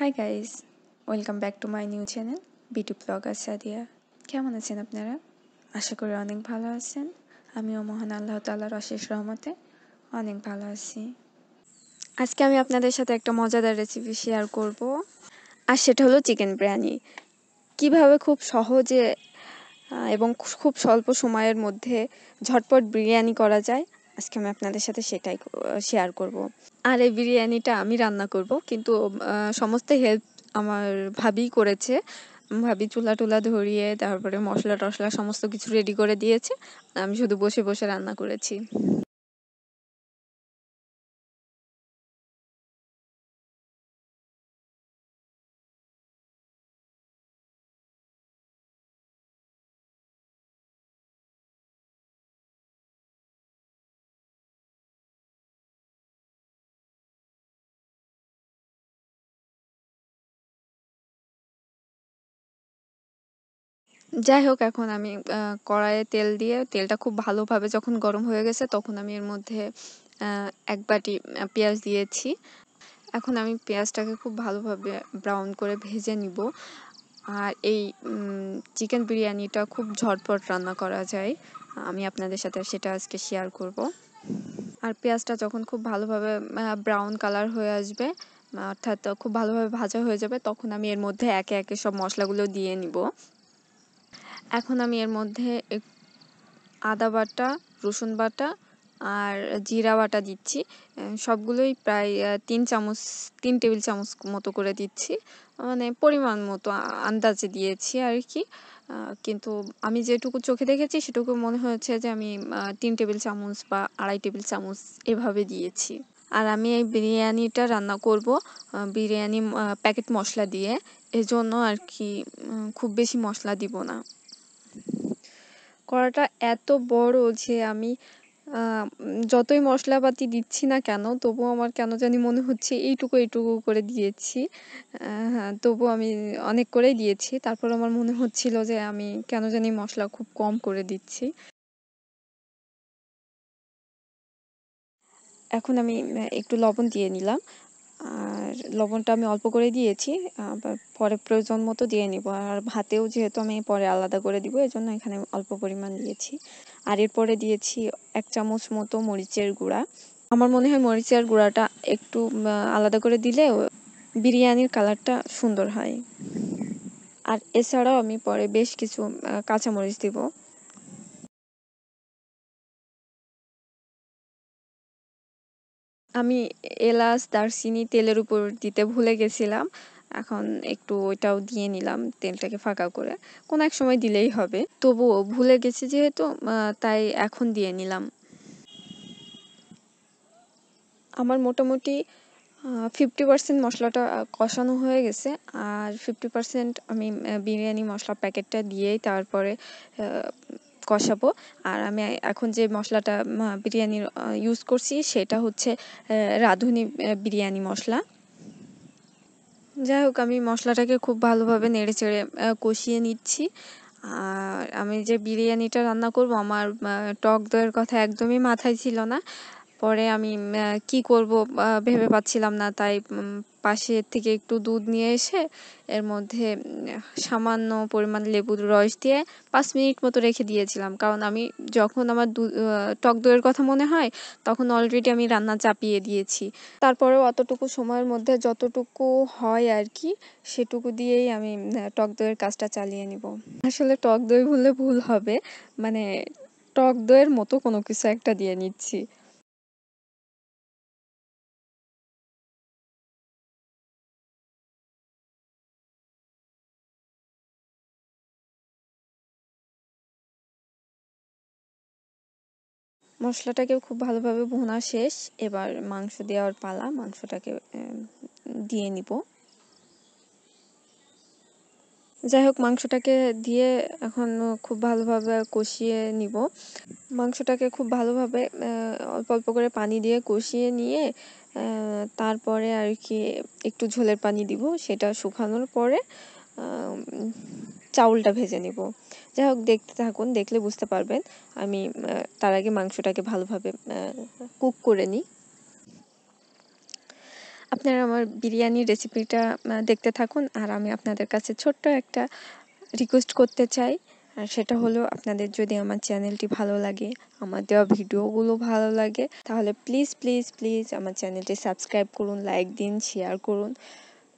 High guys welcome back to my new channel blog আর সাদিয়া কেমন আছেন আপনারা আশা করি অনেক ভালো আছেন আমিও মহান আল্লাহ তাল্লাহর অশেষ রহমতে অনেক ভালো আছি আজকে আমি আপনাদের সাথে একটা মজাদার রেসিপি শেয়ার করব আর সেটা হলো চিকেন বিরিয়ানি কিভাবে খুব সহজে এবং খুব স্বল্প সময়ের মধ্যে ঝটপট বিরিয়ানি করা যায় আজকে আমি আপনাদের সাথে সেটাই শেয়ার করব। আর এই বিরিয়ানিটা আমি রান্না করব কিন্তু সমস্ত হেল্প আমার ভাবি করেছে ভাবি চুলা টুলা ধরিয়ে তারপরে মশলা টশলা সমস্ত কিছু রেডি করে দিয়েছে আমি শুধু বসে বসে রান্না করেছি যাই হোক এখন আমি কড়াইয়ে তেল দিয়ে তেলটা খুব ভালোভাবে যখন গরম হয়ে গেছে তখন আমি এর মধ্যে এক বাটি পেঁয়াজ দিয়েছি এখন আমি পেঁয়াজটাকে খুব ভালোভাবে ব্রাউন করে ভেজে নিব আর এই চিকেন বিরিয়ানিটা খুব ঝটপট রান্না করা যায় আমি আপনাদের সাথে সেটা আজকে শেয়ার করব আর পেঁয়াজটা যখন খুব ভালোভাবে ব্রাউন কালার হয়ে আসবে অর্থাৎ খুব ভালোভাবে ভাজা হয়ে যাবে তখন আমি এর মধ্যে একে একে সব মশলাগুলো দিয়ে নিব এখন আমি এর মধ্যে আদা বাটা রসুন বাটা আর জিরা বাটা দিচ্ছি সবগুলোই প্রায় তিন চামচ তিন টেবিল চামচ মতো করে দিচ্ছি মানে পরিমাণ মতো আন্দাজে দিয়েছি আর কি কিন্তু আমি যেটুকু চোখে দেখেছি সেটুকু মনে হয়েছে যে আমি তিন টেবিল চামচ বা আড়াই টেবিল চামচ এভাবে দিয়েছি আর আমি এই বিরিয়ানিটা রান্না করব বিরিয়ানি প্যাকেট মশলা দিয়ে এজন্য আর কি খুব বেশি মশলা দিব না করাটা এত বড় যে আমি যতই মশলাপাতি দিচ্ছি না কেন তবুও আমার কেন জানি মনে হচ্ছে এইটুকু এইটুকু করে দিয়েছি হ্যাঁ তবুও আমি অনেক করেই দিয়েছি তারপর আমার মনে হচ্ছিল যে আমি কেন জানি মশলা খুব কম করে দিচ্ছি এখন আমি একটু লবণ দিয়ে নিলাম আর লবণটা আমি অল্প করে দিয়েছি আবার পরে প্রয়োজন মতো দিয়ে নিব আর ভাতেও যেহেতু আমি পরে আলাদা করে দিব এজন্য এখানে অল্প পরিমাণ দিয়েছি আর এরপরে দিয়েছি এক চামচ মতো মরিচের গুঁড়া আমার মনে হয় মরিচের গুঁড়াটা একটু আলাদা করে দিলে বিরিয়ানির কালারটা সুন্দর হয় আর এছাড়াও আমি পরে বেশ কিছু কাঁচামরিচ দিব আমি এলাচ দারচিনি তেলের উপর দিতে ভুলে গেছিলাম এখন একটু ওইটাও দিয়ে নিলাম তেলটাকে ফাঁকা করে কোন এক সময় দিলেই হবে তবুও ভুলে গেছি যেহেতু তাই এখন দিয়ে নিলাম আমার মোটামুটি ফিফটি পার্সেন্ট মশলাটা কষানো হয়ে গেছে আর ফিফটি পার্সেন্ট আমি বিরিয়ানি মশলা প্যাকেটটা দিয়েই তারপরে কষাবো আর আমি এখন যে মশলাটা বিরিয়ানির ইউজ করছি সেটা হচ্ছে রাঁধুনি বিরিয়ানি মশলা যাই হোক আমি মশলাটাকে খুব ভালোভাবে নেড়ে চেড়ে কষিয়ে নিচ্ছি আর আমি যে বিরিয়ানিটা রান্না করব আমার টক দইয়ের কথা একদমই মাথায় ছিল না পরে আমি কি করব ভেবে পাচ্ছিলাম না তাই পাশে থেকে একটু দুধ নিয়ে এসে এর মধ্যে সামান্য পরিমাণ লেবুর রস দিয়ে পাঁচ মিনিট মতো রেখে দিয়েছিলাম কারণ আমি যখন আমার টক দইয়ের কথা মনে হয় তখন অলরেডি আমি রান্না চাপিয়ে দিয়েছি তারপরেও অতটুকু সময়ের মধ্যে যতটুকু হয় আর কি সেটুকু দিয়েই আমি টক দইয়ের কাজটা চালিয়ে নিব আসলে টক দই বললে ভুল হবে মানে টক দইয়ের মতো কোনো কিছু একটা দিয়ে নিচ্ছি মশলাটাকেও খুব ভালোভাবে ভোনা শেষ এবার মাংস দেওয়ার পালা মাংসটাকে দিয়ে নিব যাই হোক মাংসটাকে দিয়ে এখন খুব ভালোভাবে কষিয়ে নিব মাংসটাকে খুব ভালোভাবে অল্প অল্প করে পানি দিয়ে কষিয়ে নিয়ে তারপরে আর কি একটু ঝোলের পানি দিব সেটা শুকানোর পরে চাউলটা ভেজে নেব যাই হোক দেখতে থাকুন দেখলে বুঝতে পারবেন আমি তার আগে মাংসটাকে ভালোভাবে কুক করে নিই আপনারা আমার বিরিয়ানির রেসিপিটা দেখতে থাকুন আর আমি আপনাদের কাছে ছোট্ট একটা রিকোয়েস্ট করতে চাই আর সেটা হলো আপনাদের যদি আমার চ্যানেলটি ভালো লাগে আমার দেওয়া ভিডিওগুলো ভালো লাগে তাহলে প্লিজ প্লিজ প্লিজ আমার চ্যানেলটি সাবস্ক্রাইব করুন লাইক দিন শেয়ার করুন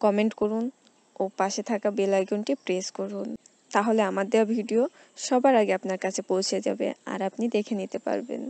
কমেন্ট করুন ও পাশে থাকা বেল আইকনটি প্রেস করুন তাহলে আমার দেওয়া ভিডিও সবার আগে আপনার কাছে পৌঁছে যাবে আর আপনি দেখে নিতে পারবেন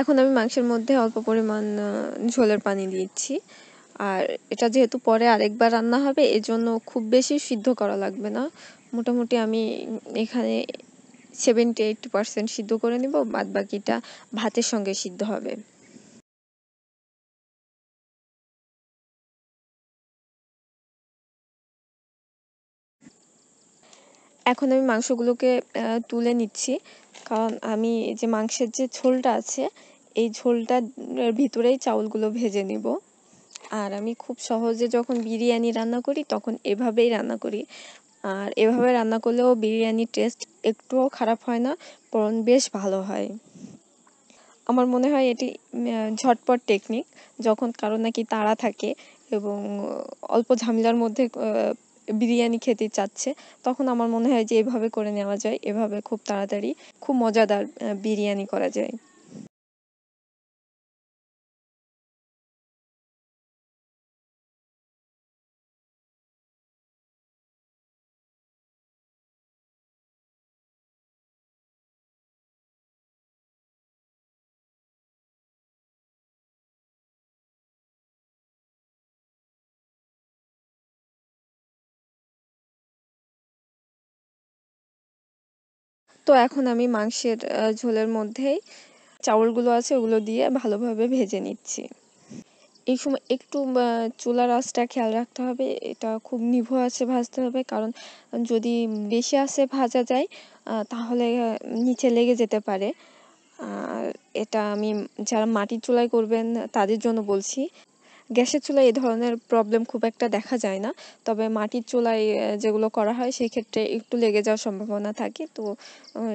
এখন আমি মাংসের মধ্যে অল্প পরিমাণ ঝোলের পানি দিচ্ছি আর এটা যেহেতু পরে আরেকবার রান্না হবে এজন্য খুব বেশি সিদ্ধ করা লাগবে না মোটামুটি আমি এখানে সেভেন্টি এইট পার্সেন্ট সিদ্ধ করে নিব বাদ বাকিটা ভাতের সঙ্গে সিদ্ধ হবে এখন আমি মাংসগুলোকে তুলে নিচ্ছি কারণ আমি যে মাংসের যে ঝোলটা আছে এই ঝোলটার ভিতরেই চাউলগুলো ভেজে নেব আর আমি খুব সহজে যখন বিরিয়ানি রান্না করি তখন এভাবেই রান্না করি আর এভাবে রান্না করলেও বিরিয়ানির টেস্ট একটুও খারাপ হয় না বরং বেশ ভালো হয় আমার মনে হয় এটি ঝটপট টেকনিক যখন কারো নাকি তাড়া থাকে এবং অল্প ঝামেলার মধ্যে বিরিয়ানি খেতে চাচ্ছে তখন আমার মনে হয় যে এভাবে করে নেওয়া যায় এভাবে খুব তাড়াতাড়ি খুব মজাদার বিরিয়ানি করা যায় তো এখন আমি মাংসের ঝোলের মধ্যেই চাউলগুলো আছে ওগুলো দিয়ে ভালোভাবে ভেজে নিচ্ছি এই সময় একটু চুলার আঁচটা খেয়াল রাখতে হবে এটা খুব নিভু আছে ভাজতে হবে কারণ যদি বেশি আছে ভাজা যায় তাহলে নিচে লেগে যেতে পারে আর এটা আমি যারা মাটির চুলায় করবেন তাদের জন্য বলছি গ্যাসের চুলায় এ ধরনের প্রবলেম খুব একটা দেখা যায় না তবে মাটির চুলায় যেগুলো করা হয় সেই ক্ষেত্রে একটু লেগে যাওয়ার সম্ভাবনা থাকে তো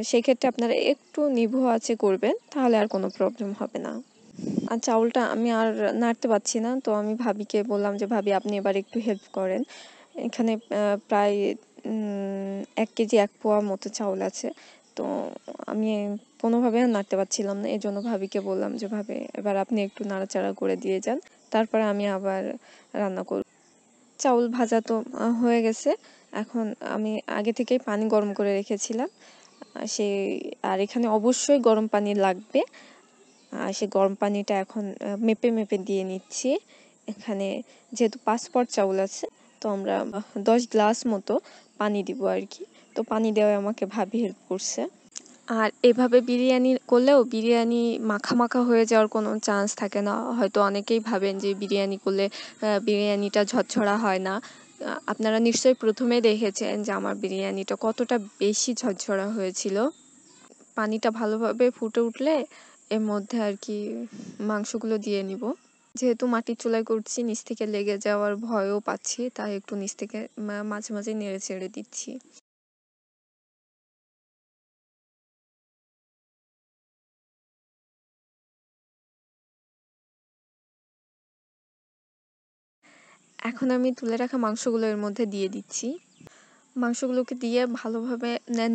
সেই ক্ষেত্রে আপনারা একটু নিভু আছে করবেন তাহলে আর কোনো প্রবলেম হবে না আর চাউলটা আমি আর নাড়তে পারছি না তো আমি ভাবিকে বললাম যে ভাবি আপনি এবার একটু হেল্প করেন এখানে প্রায় এক কেজি এক পোয়া মতো চাউল আছে তো আমি কোনোভাবে নাড়তে পারছিলাম না এজন্য ভাবিকে বললাম যে ভাবে এবার আপনি একটু নাড়াচাড়া করে দিয়ে যান তারপরে আমি আবার রান্না করব চাউল ভাজা তো হয়ে গেছে এখন আমি আগে থেকেই পানি গরম করে রেখেছিলাম সে আর এখানে অবশ্যই গরম পানি লাগবে আর সে গরম পানিটা এখন মেপে মেপে দিয়ে নিচ্ছি এখানে যেহেতু পাসপোর্ট চাউল আছে তো আমরা দশ গ্লাস মতো পানি দিব আর কি তো পানি দেওয়ায় আমাকে ভাবি হেল্প করছে আর এভাবে বিরিয়ানি করলেও বিরিয়ানি মাখা মাখা হয়ে যাওয়ার কোনো চান্স থাকে না হয়তো অনেকেই ভাবেন যে বিরিয়ানি করলে বিরিয়ানিটা ঝরঝরা হয় না আপনারা নিশ্চয়ই প্রথমে দেখেছেন যে আমার বিরিয়ানিটা কতটা বেশি ঝরঝরা হয়েছিল পানিটা ভালোভাবে ফুটে উঠলে এর মধ্যে আর কি মাংসগুলো দিয়ে নিব যেহেতু মাটির চুলায় করছি নিচ থেকে লেগে যাওয়ার ভয়ও পাচ্ছি তাই একটু নিচ থেকে মাঝে মাঝে নেড়ে ছেড়ে দিচ্ছি এখন আমি তুলে রাখা মাংসগুলো এর মধ্যে দিয়ে দিচ্ছি মাংসগুলোকে দিয়ে ভালোভাবে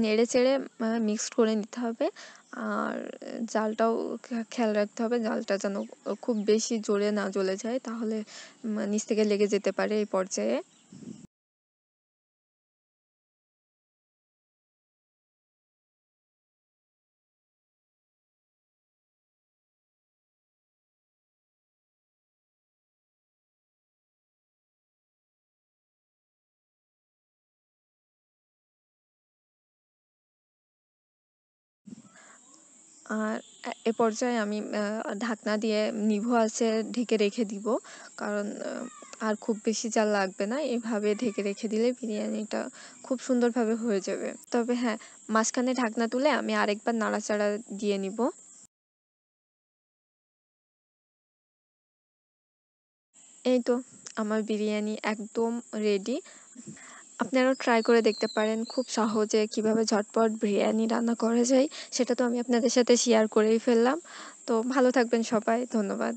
নেড়ে চেড়ে মিক্সড করে নিতে হবে আর জালটাও খেয়াল রাখতে হবে জালটা যেন খুব বেশি জোরে না জ্বলে যায় তাহলে নিচ থেকে লেগে যেতে পারে এই পর্যায়ে আর এ পর্যায়ে আমি ঢাকনা দিয়ে নিভো আছে ঢেকে রেখে দিব কারণ আর খুব বেশি জাল লাগবে না এভাবে ঢেকে রেখে দিলে বিরিয়ানিটা খুব সুন্দরভাবে হয়ে যাবে তবে হ্যাঁ মাঝখানে ঢাকনা তুলে আমি আরেকবার নাড়াচাড়া দিয়ে নিব এই তো আমার বিরিয়ানি একদম রেডি আপনারাও ট্রাই করে দেখতে পারেন খুব সহজে কিভাবে ঝটপট বিরিয়ানি রান্না করা যায় সেটা তো আমি আপনাদের সাথে শেয়ার করেই ফেললাম তো ভালো থাকবেন সবাই ধন্যবাদ